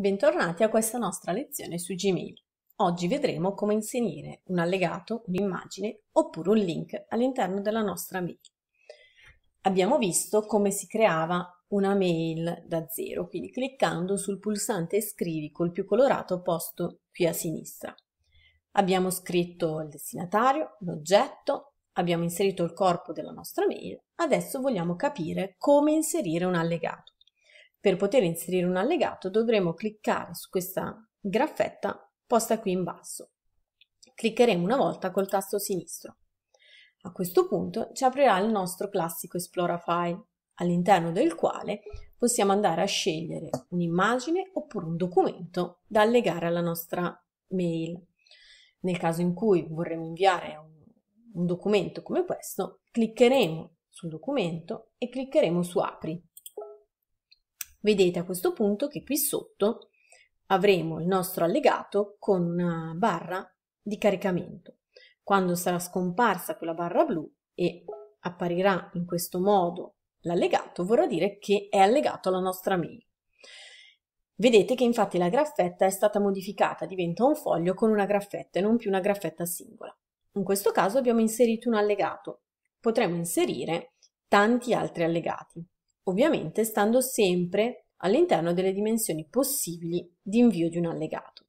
Bentornati a questa nostra lezione su Gmail. Oggi vedremo come inserire un allegato, un'immagine oppure un link all'interno della nostra mail. Abbiamo visto come si creava una mail da zero, quindi cliccando sul pulsante scrivi col più colorato posto qui a sinistra. Abbiamo scritto il destinatario, l'oggetto, abbiamo inserito il corpo della nostra mail, adesso vogliamo capire come inserire un allegato. Per poter inserire un allegato dovremo cliccare su questa graffetta posta qui in basso. Cliccheremo una volta col tasto sinistro. A questo punto ci aprirà il nostro classico Explora File, all'interno del quale possiamo andare a scegliere un'immagine oppure un documento da allegare alla nostra mail. Nel caso in cui vorremmo inviare un, un documento come questo, cliccheremo sul documento e cliccheremo su Apri Vedete a questo punto che qui sotto avremo il nostro allegato con una barra di caricamento. Quando sarà scomparsa quella barra blu e apparirà in questo modo l'allegato, vorrà dire che è allegato alla nostra mail. Vedete che infatti la graffetta è stata modificata, diventa un foglio con una graffetta e non più una graffetta singola. In questo caso abbiamo inserito un allegato. Potremmo inserire tanti altri allegati ovviamente stando sempre all'interno delle dimensioni possibili di invio di un allegato.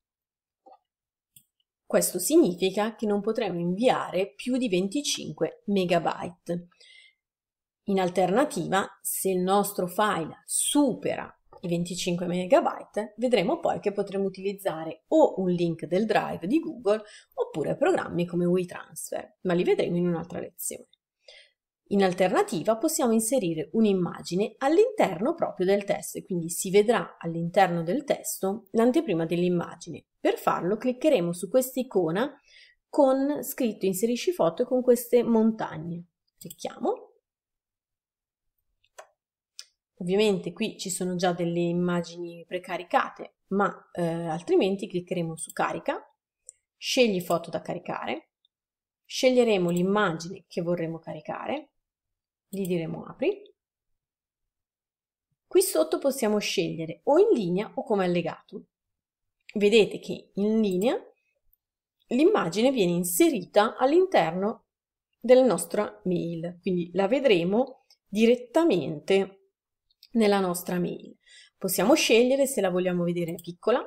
Questo significa che non potremo inviare più di 25 MB. In alternativa, se il nostro file supera i 25 MB, vedremo poi che potremo utilizzare o un link del drive di Google oppure programmi come WeTransfer, ma li vedremo in un'altra lezione. In alternativa possiamo inserire un'immagine all'interno proprio del testo e quindi si vedrà all'interno del testo l'anteprima dell'immagine. Per farlo cliccheremo su questa icona con scritto inserisci foto con queste montagne. Clicchiamo. Ovviamente qui ci sono già delle immagini precaricate, ma eh, altrimenti cliccheremo su carica, scegli foto da caricare, sceglieremo l'immagine che vorremmo caricare, gli diremo apri. Qui sotto possiamo scegliere o in linea o come allegato. Vedete che in linea l'immagine viene inserita all'interno della nostra mail, quindi la vedremo direttamente nella nostra mail. Possiamo scegliere se la vogliamo vedere piccola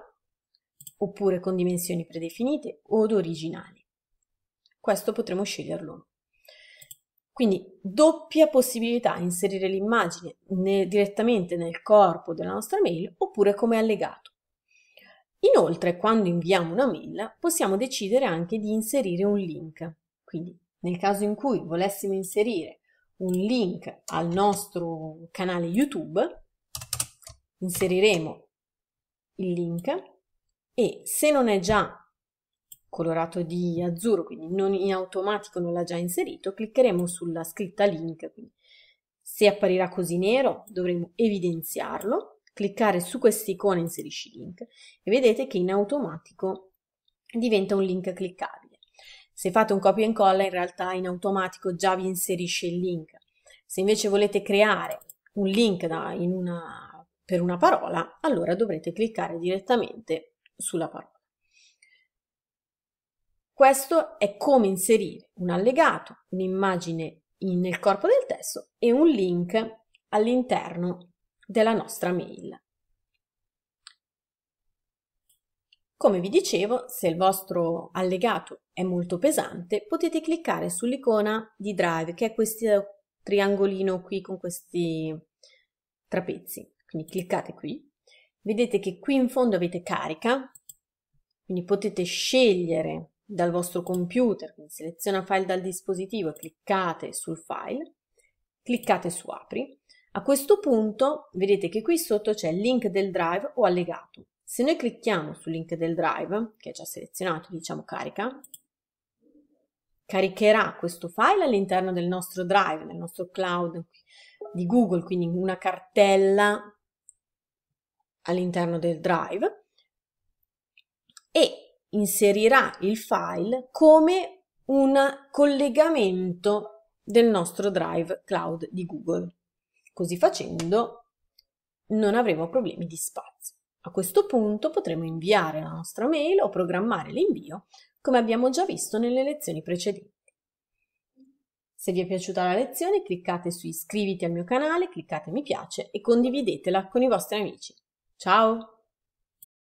oppure con dimensioni predefinite o originali. Questo potremo sceglierlo quindi doppia possibilità inserire l'immagine ne, direttamente nel corpo della nostra mail oppure come allegato. Inoltre, quando inviamo una mail, possiamo decidere anche di inserire un link. Quindi, nel caso in cui volessimo inserire un link al nostro canale YouTube, inseriremo il link e se non è già colorato di azzurro, quindi non in automatico non l'ha già inserito, cliccheremo sulla scritta link. se apparirà così nero dovremo evidenziarlo, cliccare su quest'icona inserisci link e vedete che in automatico diventa un link cliccabile. Se fate un copia e incolla in realtà in automatico già vi inserisce il link. Se invece volete creare un link da, una, per una parola, allora dovrete cliccare direttamente sulla parola. Questo è come inserire un allegato, un'immagine nel corpo del testo e un link all'interno della nostra mail. Come vi dicevo, se il vostro allegato è molto pesante, potete cliccare sull'icona di Drive, che è questo triangolino qui con questi trapezzi. Quindi cliccate qui, vedete che qui in fondo avete carica, quindi potete scegliere dal vostro computer, quindi seleziona file dal dispositivo e cliccate sul file, cliccate su apri, a questo punto vedete che qui sotto c'è il link del drive o allegato. Se noi clicchiamo sul link del drive, che è già selezionato, diciamo carica, caricherà questo file all'interno del nostro drive, nel nostro cloud di Google, quindi una cartella all'interno del drive inserirà il file come un collegamento del nostro Drive Cloud di Google. Così facendo non avremo problemi di spazio. A questo punto potremo inviare la nostra mail o programmare l'invio come abbiamo già visto nelle lezioni precedenti. Se vi è piaciuta la lezione cliccate su iscriviti al mio canale, cliccate mi piace e condividetela con i vostri amici. Ciao!